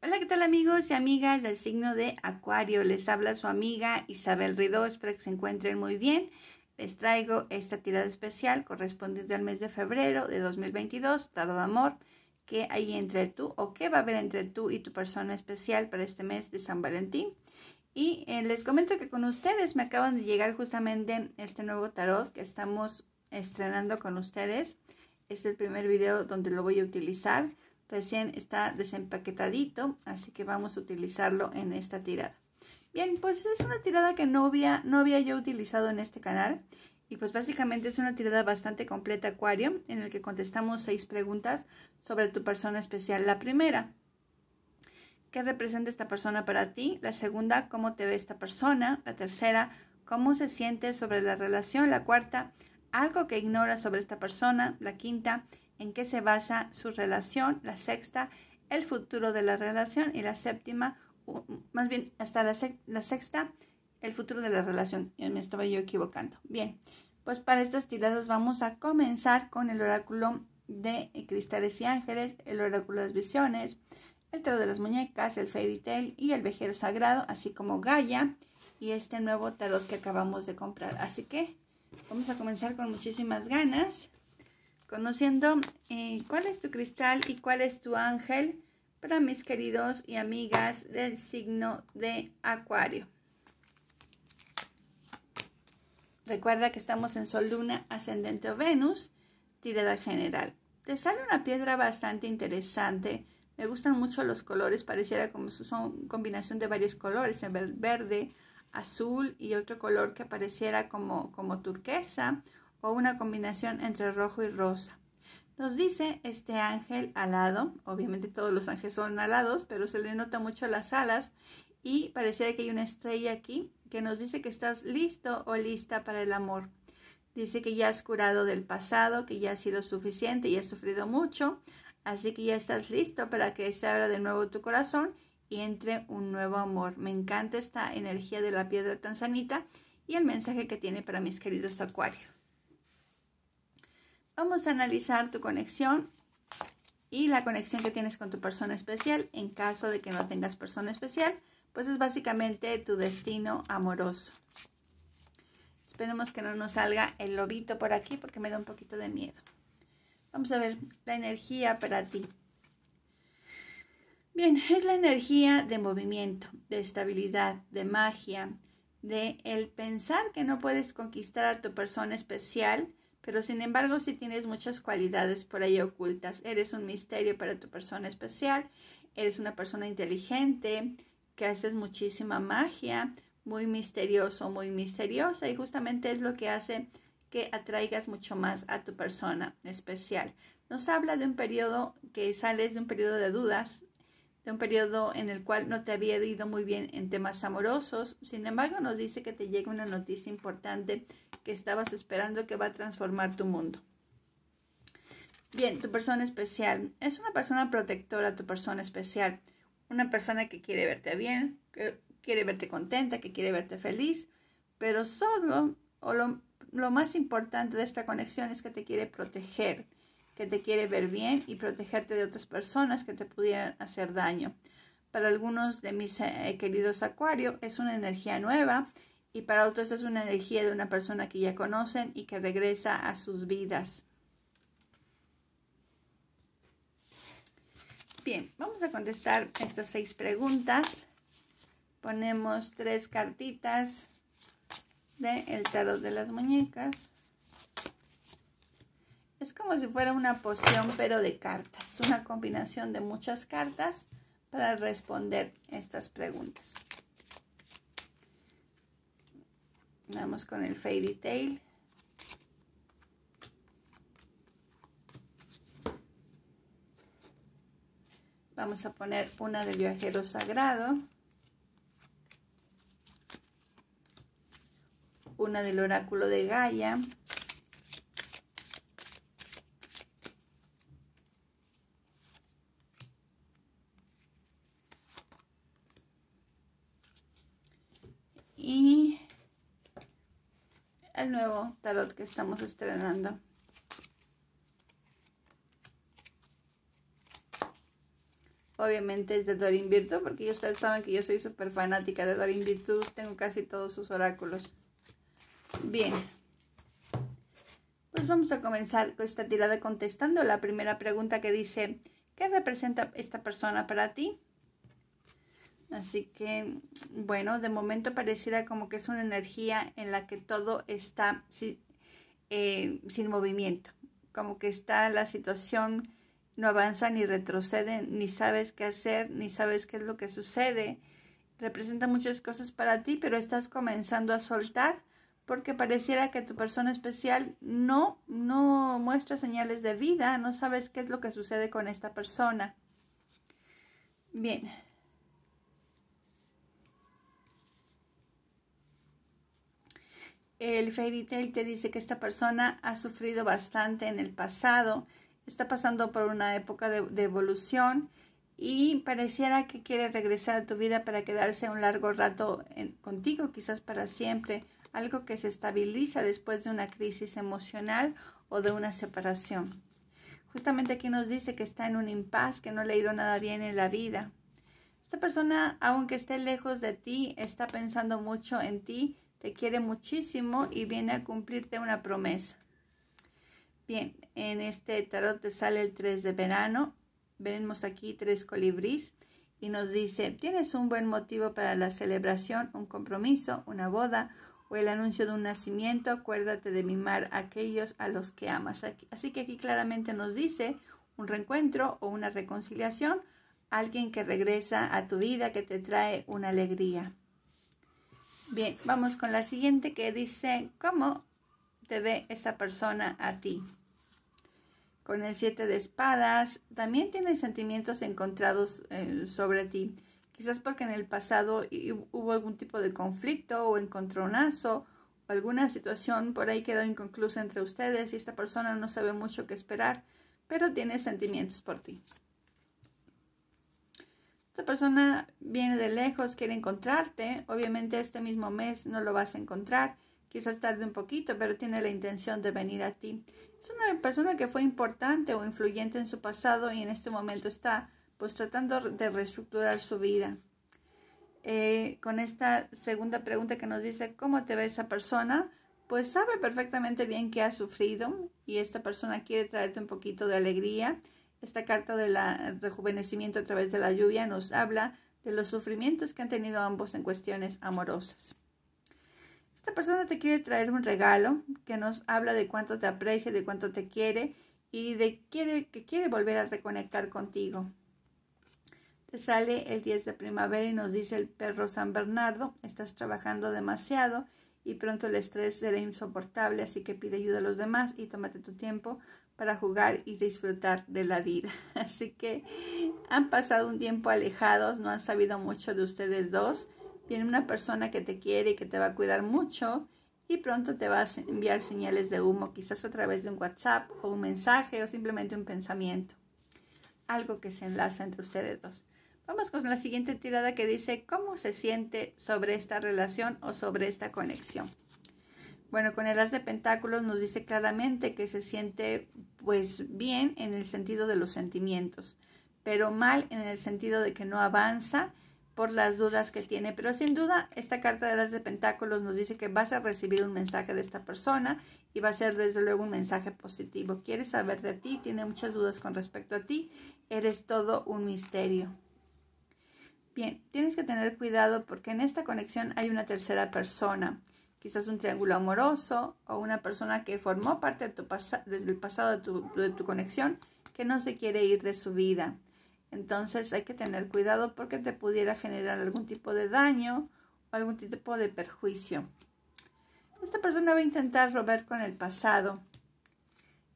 Hola, ¿qué tal amigos y amigas del signo de Acuario? Les habla su amiga Isabel Ridó, espero que se encuentren muy bien. Les traigo esta tirada especial correspondiente al mes de febrero de 2022, Tarot de Amor, que hay entre tú o qué va a haber entre tú y tu persona especial para este mes de San Valentín. Y eh, les comento que con ustedes me acaban de llegar justamente este nuevo tarot que estamos estrenando con ustedes. es el primer video donde lo voy a utilizar. Recién está desempaquetadito, así que vamos a utilizarlo en esta tirada. Bien, pues es una tirada que no había, no había yo utilizado en este canal. Y pues básicamente es una tirada bastante completa Acuario, en el que contestamos seis preguntas sobre tu persona especial. La primera, ¿qué representa esta persona para ti? La segunda, ¿cómo te ve esta persona? La tercera, ¿cómo se siente sobre la relación? La cuarta, algo que ignora sobre esta persona. La quinta, en qué se basa su relación, la sexta, el futuro de la relación y la séptima, más bien hasta la, sexta, el futuro de la relación. Me estaba yo equivocando. Bien, pues para estas tiradas vamos a comenzar con el oráculo de cristales y ángeles, el oráculo de las visiones, el tarot de las muñecas, el fairy tale y el vejero sagrado, así como Gaia y este nuevo tarot que acabamos de comprar. Así que vamos a comenzar con muchísimas ganas conociendo eh, cuál es tu cristal y cuál es tu ángel para mis queridos y amigas del signo de Acuario. Recuerda que estamos en Sol Luna, ascendente o Venus, tirada general. Te sale una piedra bastante interesante. Me gustan mucho los colores, pareciera como son combinación de varios colores, en verde, azul y otro color que pareciera como, como turquesa o una combinación entre rojo y rosa. Nos dice este ángel alado, obviamente todos los ángeles son alados, pero se le nota mucho las alas y pareciera que hay una estrella aquí que nos dice que estás listo o lista para el amor. Dice que ya has curado del pasado, que ya ha sido suficiente y has sufrido mucho, así que ya estás listo para que se abra de nuevo tu corazón y entre un nuevo amor. Me encanta esta energía de la piedra tanzanita y el mensaje que tiene para mis queridos acuarios. Vamos a analizar tu conexión y la conexión que tienes con tu persona especial. En caso de que no tengas persona especial, pues es básicamente tu destino amoroso. Esperemos que no nos salga el lobito por aquí porque me da un poquito de miedo. Vamos a ver la energía para ti. Bien, es la energía de movimiento, de estabilidad, de magia, de el pensar que no puedes conquistar a tu persona especial pero sin embargo si tienes muchas cualidades por ahí ocultas. Eres un misterio para tu persona especial, eres una persona inteligente, que haces muchísima magia, muy misterioso, muy misteriosa y justamente es lo que hace que atraigas mucho más a tu persona especial. Nos habla de un periodo que sales de un periodo de dudas, un periodo en el cual no te había ido muy bien en temas amorosos. Sin embargo, nos dice que te llega una noticia importante que estabas esperando que va a transformar tu mundo. Bien, tu persona especial. Es una persona protectora, tu persona especial. Una persona que quiere verte bien, que quiere verte contenta, que quiere verte feliz, pero solo, o lo más importante de esta conexión es que te quiere proteger que te quiere ver bien y protegerte de otras personas que te pudieran hacer daño. Para algunos de mis eh, queridos Acuario es una energía nueva y para otros es una energía de una persona que ya conocen y que regresa a sus vidas. Bien, vamos a contestar estas seis preguntas. Ponemos tres cartitas del el tarot de las muñecas. Es como si fuera una poción, pero de cartas. Una combinación de muchas cartas para responder estas preguntas. Vamos con el Fairy Tail. Vamos a poner una del viajero sagrado. Una del oráculo de Gaia. el nuevo tarot que estamos estrenando. Obviamente es de Dorin Virtu, porque ustedes saben que yo soy súper fanática de Dorin Virtu, Tengo casi todos sus oráculos. Bien. Pues vamos a comenzar con esta tirada contestando la primera pregunta que dice, ¿qué representa esta persona para ti? Así que, bueno, de momento pareciera como que es una energía en la que todo está eh, sin, movimiento, como que está la situación, no avanza ni retrocede, ni sabes qué hacer, ni sabes qué es lo que sucede. Representa muchas cosas para ti, pero estás comenzando a soltar porque pareciera que tu persona especial no, no muestra señales de vida, no sabes qué es lo que sucede con esta persona. Bien, el fairy tale te dice que esta persona ha sufrido bastante en el pasado, está pasando por una época de, evolución y pareciera que quiere regresar a tu vida para quedarse un largo rato contigo, quizás para siempre, algo que se estabiliza después de una crisis emocional o de una separación. Justamente aquí nos dice que está en un impas, que no le ha ido nada bien en la vida. Esta persona, aunque esté lejos de ti, está pensando mucho en ti te quiere muchísimo y viene a cumplirte una promesa. Bien, en este tarot te sale el 3 de verano. vemos aquí tres colibrís y nos dice, tienes un buen motivo para la celebración, un compromiso, una boda o el anuncio de un nacimiento. Acuérdate de mimar a aquellos a los que amas. Así que aquí claramente nos dice un reencuentro o una reconciliación, alguien que regresa a tu vida, que te trae una alegría. Bien, vamos con la siguiente que dice, ¿cómo te ve esa persona a ti? Con el siete de espadas, también tiene sentimientos encontrados eh, sobre ti. Quizás porque en el pasado hubo algún tipo de conflicto o encontronazo o alguna situación por ahí quedó inconclusa entre ustedes y esta persona no sabe mucho qué esperar, pero tiene sentimientos por ti. Esta persona viene de lejos, quiere encontrarte. Obviamente este mismo mes no lo vas a encontrar. Quizás tarde un poquito, pero tiene la intención de venir a ti. Es una persona que fue importante o influyente en su pasado y en este momento está pues tratando de reestructurar su vida. Eh, con esta segunda pregunta que nos dice, ¿cómo te ve esa persona? Pues sabe perfectamente bien que ha sufrido y esta persona quiere traerte un poquito de alegría esta carta del rejuvenecimiento a través de la lluvia nos habla de los sufrimientos que han tenido ambos en cuestiones amorosas. Esta persona te quiere traer un regalo que nos habla de cuánto te aprecia, de cuánto te quiere y de quiere, que quiere volver a reconectar contigo. Te sale el 10 de primavera y nos dice el perro San Bernardo, estás trabajando demasiado y pronto el estrés será insoportable, así que pide ayuda a los demás y tómate tu tiempo para jugar y disfrutar de la vida. Así que han pasado un tiempo alejados, no han sabido mucho de ustedes dos. tiene una persona que te quiere y que te va a cuidar mucho y pronto te va a enviar señales de humo, quizás a través de un WhatsApp o un mensaje o simplemente un pensamiento. Algo que se enlaza entre ustedes dos. Vamos con la siguiente tirada que dice cómo se siente sobre esta relación o sobre esta conexión. Bueno, con el as de pentáculos nos dice claramente que se siente pues bien en el sentido de los sentimientos, pero mal en el sentido de que no avanza por las dudas que tiene. Pero sin duda, esta carta de las de Pentáculos nos dice que vas a recibir un mensaje de esta persona y va a ser desde luego un mensaje positivo. Quiere saber de ti, tiene muchas dudas con respecto a ti, eres todo un misterio. Bien, tienes que tener cuidado porque en esta conexión hay una tercera persona quizás un triángulo amoroso o una persona que formó parte de tu del pasado de tu, conexión que no se quiere ir de su vida. Entonces hay que tener cuidado porque te pudiera generar algún tipo de daño o algún tipo de perjuicio. Esta persona va a intentar robar con el pasado.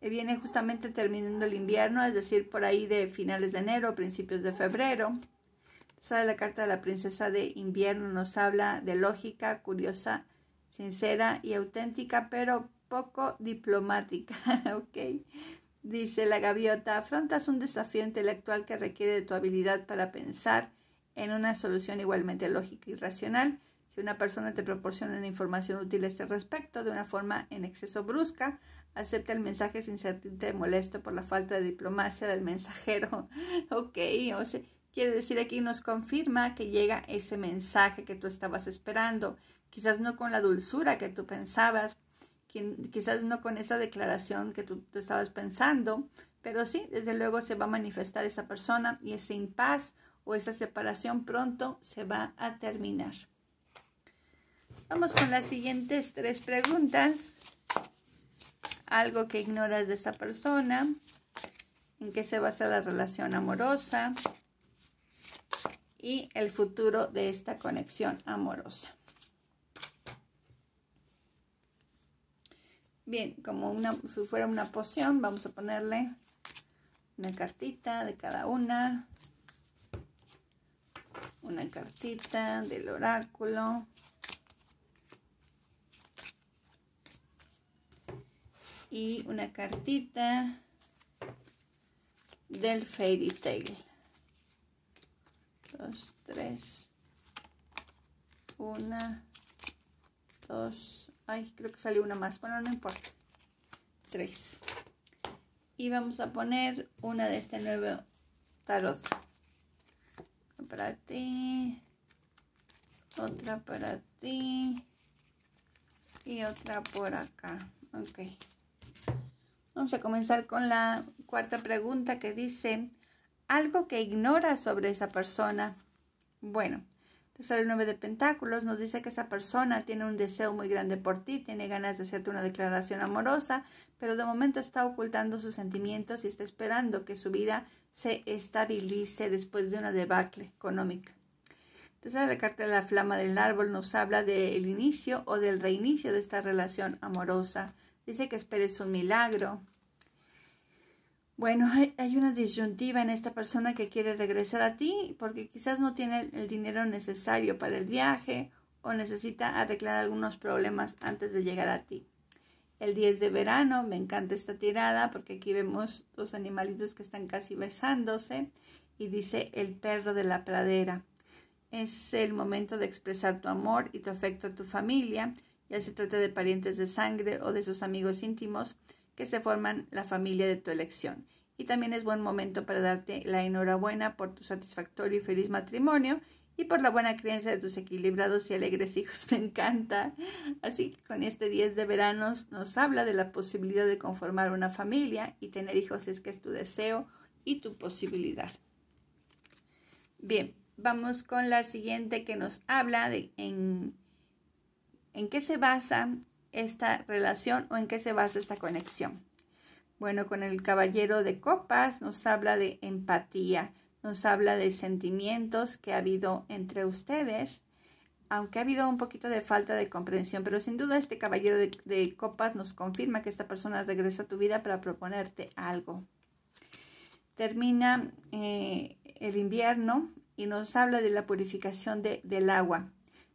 Eh, viene justamente terminando el invierno, es decir, por ahí de finales de enero, principios de febrero. Sabe la carta de la princesa de invierno nos habla de lógica, curiosa, sincera y auténtica, pero poco diplomática, ¿ok? Dice la gaviota, afrontas un desafío intelectual que requiere de tu habilidad para pensar en una solución igualmente lógica y racional. Si una persona te proporciona una información útil a este respecto de una forma en exceso brusca, acepta el mensaje sin sentirte molesto por la falta de diplomacia del mensajero. ok, o sea, quiere decir aquí nos confirma que llega ese mensaje que tú estabas esperando, quizás no con la dulzura que tú pensabas, quizás no con esa declaración que tú, estabas pensando, pero sí, desde luego se va a manifestar esa persona y ese impas o esa separación pronto se va a terminar. Vamos con las siguientes tres preguntas. Algo que ignoras de esa persona. En qué se basa la relación amorosa. Y el futuro de esta conexión amorosa. Bien, como una, si fuera una poción, vamos a ponerle una cartita de cada una. Una cartita del oráculo. Y una cartita del fairy tale. Dos, tres. Una, dos, Ay, creo que salió una más. Bueno, no importa. Tres. Y vamos a poner una de este nuevo tarot. para ti. Otra para ti. Y otra por acá. Ok. Vamos a comenzar con la cuarta pregunta que dice, algo que ignora sobre esa persona. Bueno, el 9 de Pentáculos, nos dice que esa persona tiene un deseo muy grande por ti, tiene ganas de hacerte una declaración amorosa, pero de momento está ocultando sus sentimientos y está esperando que su vida se estabilice después de una debacle económica. Entonces la carta de la flama del árbol nos habla del inicio o del reinicio de esta relación amorosa. Dice que esperes un milagro, bueno, hay, una disyuntiva en esta persona que quiere regresar a ti porque quizás no tiene el, dinero necesario para el viaje o necesita arreglar algunos problemas antes de llegar a ti. El 10 de verano, me encanta esta tirada porque aquí vemos dos animalitos que están casi besándose y dice el perro de la pradera. Es el momento de expresar tu amor y tu afecto a tu familia, ya se trata de parientes de sangre o de sus amigos íntimos que se forman la familia de tu elección. Y también es buen momento para darte la enhorabuena por tu satisfactorio y feliz matrimonio y por la buena crianza de tus equilibrados y alegres hijos. Me encanta. Así que con este 10 de verano nos habla de la posibilidad de conformar una familia y tener hijos es que es tu deseo y tu posibilidad. Bien, vamos con la siguiente que nos habla de en, en qué se basa esta relación o en qué se basa esta conexión. Bueno, con el caballero de copas nos habla de empatía, nos habla de sentimientos que ha habido entre ustedes, aunque ha habido un poquito de falta de comprensión, pero sin duda este caballero de, copas nos confirma que esta persona regresa a tu vida para proponerte algo. Termina eh, el invierno y nos habla de la purificación del agua.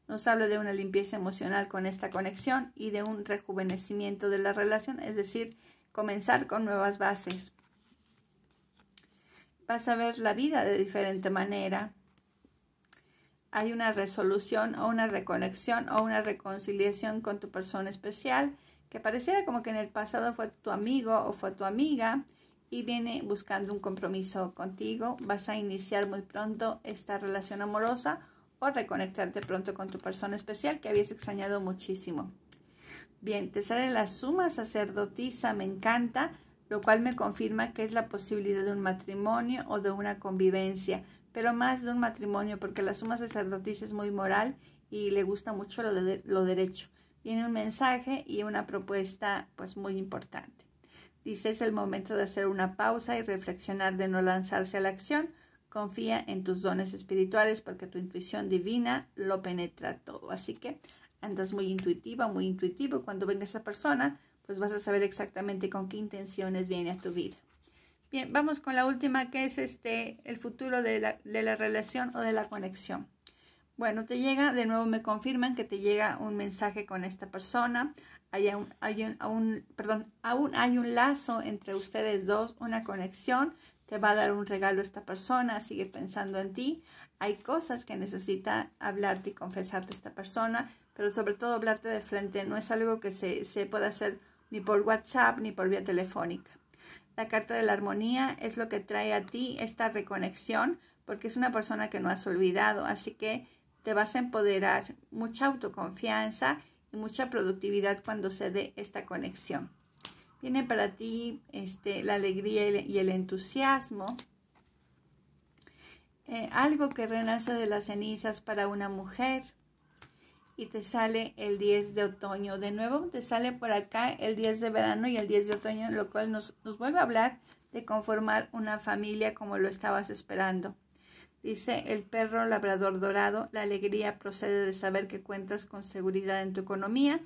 Nos habla de una limpieza emocional con esta conexión y de un rejuvenecimiento de la relación, es decir, comenzar con nuevas bases. Vas a ver la vida de diferente manera. Hay una resolución o una reconexión o una reconciliación con tu persona especial que pareciera como que en el pasado fue tu amigo o fue tu amiga y viene buscando un compromiso contigo. Vas a iniciar muy pronto esta relación amorosa o reconectarte pronto con tu persona especial que habías extrañado muchísimo. Bien, te sale la suma sacerdotisa, me encanta, lo cual me confirma que es la posibilidad de un matrimonio o de una convivencia, pero más de un matrimonio, porque la suma sacerdotisa es muy moral y le gusta mucho lo, derecho. Tiene un mensaje y una propuesta pues muy importante. Dice es el momento de hacer una pausa y reflexionar de no lanzarse a la acción Confía en tus dones espirituales porque tu intuición divina lo penetra todo. Así que andas muy intuitiva, muy intuitivo. cuando venga esa persona, pues vas a saber exactamente con qué intenciones viene a tu vida. Bien, vamos con la última que es este, el futuro de la, relación o de la conexión. Bueno, te llega, de nuevo me confirman que te llega un mensaje con esta persona. Hay un, hay un, perdón, aún hay un lazo entre ustedes dos, una conexión te va a dar un regalo esta persona, sigue pensando en ti. Hay cosas que necesita hablarte y confesarte esta persona, pero sobre todo hablarte de frente. No es algo que se, se pueda hacer ni por WhatsApp ni por vía telefónica. La carta de la armonía es lo que trae a ti esta reconexión porque es una persona que no has olvidado, así que te vas a empoderar, mucha autoconfianza y mucha productividad cuando se dé esta conexión. Tiene para ti este, la alegría y el, entusiasmo. Eh, algo que renace de las cenizas para una mujer. Y te sale el 10 de otoño. De nuevo, te sale por acá el 10 de verano y el 10 de otoño, lo cual nos, nos vuelve a hablar de conformar una familia como lo estabas esperando. Dice el perro labrador dorado, la alegría procede de saber que cuentas con seguridad en tu economía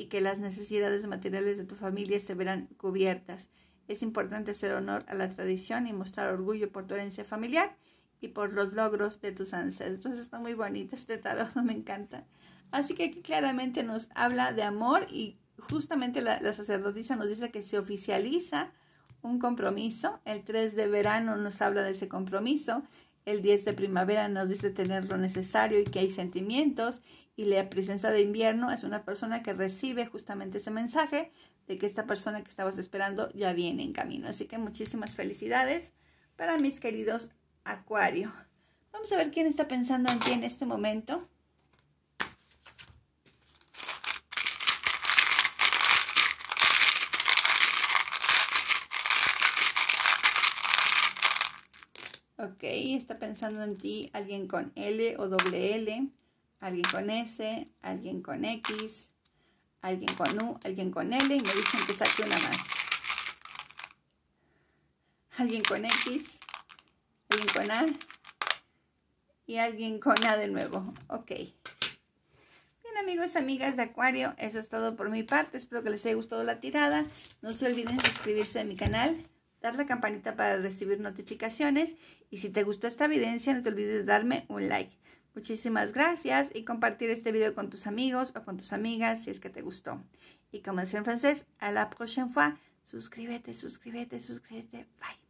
y que las necesidades materiales de tu familia se verán cubiertas. Es importante hacer honor a la tradición y mostrar orgullo por tu herencia familiar y por los logros de tus ancestros. Está muy bonito este tarot, me encanta. Así que aquí claramente nos habla de amor y justamente la, la, sacerdotisa nos dice que se oficializa un compromiso. El 3 de verano nos habla de ese compromiso. El 10 de primavera nos dice tener lo necesario y que hay sentimientos y la presencia de invierno es una persona que recibe justamente ese mensaje de que esta persona que estabas esperando ya viene en camino. Así que muchísimas felicidades para mis queridos Acuario. Vamos a ver quién está pensando en ti en este momento. Ok, está pensando en ti alguien con L o doble L alguien con S, alguien con X, alguien con U, alguien con L y me dicen que aquí una más. Alguien con X, alguien con A y alguien con A de nuevo. Ok. Bien amigos, amigas de Acuario, eso es todo por mi parte. Espero que les haya gustado la tirada. No se olviden de suscribirse a mi canal dar la campanita para recibir notificaciones y si te gustó esta evidencia no te olvides de darme un like. Muchísimas gracias y compartir este video con tus amigos o con tus amigas si es que te gustó. Y como decía en francés, a la prochaine fois, suscríbete, suscríbete, suscríbete. Bye.